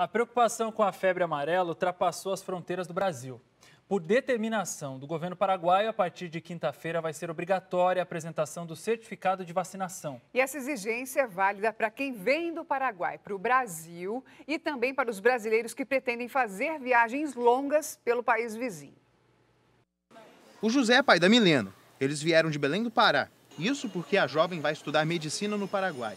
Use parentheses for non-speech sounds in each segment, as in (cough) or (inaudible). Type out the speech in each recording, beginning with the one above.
A preocupação com a febre amarela ultrapassou as fronteiras do Brasil. Por determinação do governo paraguaio, a partir de quinta-feira vai ser obrigatória a apresentação do certificado de vacinação. E essa exigência é válida para quem vem do Paraguai para o Brasil e também para os brasileiros que pretendem fazer viagens longas pelo país vizinho. O José é pai da Milena. Eles vieram de Belém do Pará. Isso porque a jovem vai estudar medicina no Paraguai.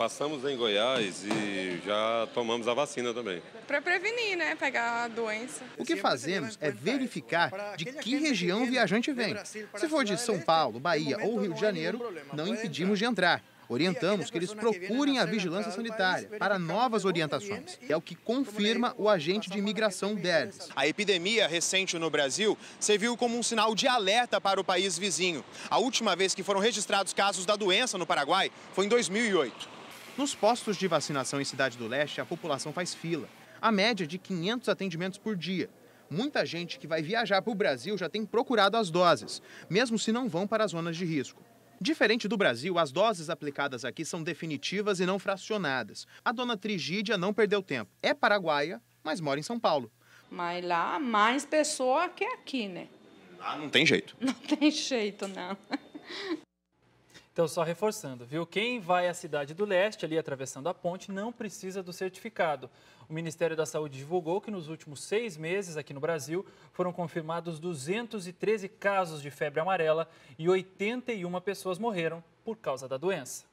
Passamos em Goiás e já tomamos a vacina também. Para prevenir, né? Pegar a doença. O que fazemos é verificar de que região o viajante vem. Se for de São Paulo, Bahia ou Rio de Janeiro, não impedimos de entrar. Orientamos que eles procurem a vigilância sanitária para novas orientações. É o que confirma o agente de imigração deles. A epidemia recente no Brasil serviu como um sinal de alerta para o país vizinho. A última vez que foram registrados casos da doença no Paraguai foi em 2008. Nos postos de vacinação em Cidade do Leste, a população faz fila. A média de 500 atendimentos por dia. Muita gente que vai viajar para o Brasil já tem procurado as doses, mesmo se não vão para as zonas de risco. Diferente do Brasil, as doses aplicadas aqui são definitivas e não fracionadas. A dona Trigídia não perdeu tempo. É paraguaia, mas mora em São Paulo. Mas lá mais pessoa que aqui, né? Ah, não tem jeito. Não tem jeito, não. (laughs) Então, só reforçando, viu? Quem vai à Cidade do Leste, ali atravessando a ponte, não precisa do certificado. O Ministério da Saúde divulgou que nos últimos seis meses aqui no Brasil foram confirmados 213 casos de febre amarela e 81 pessoas morreram por causa da doença.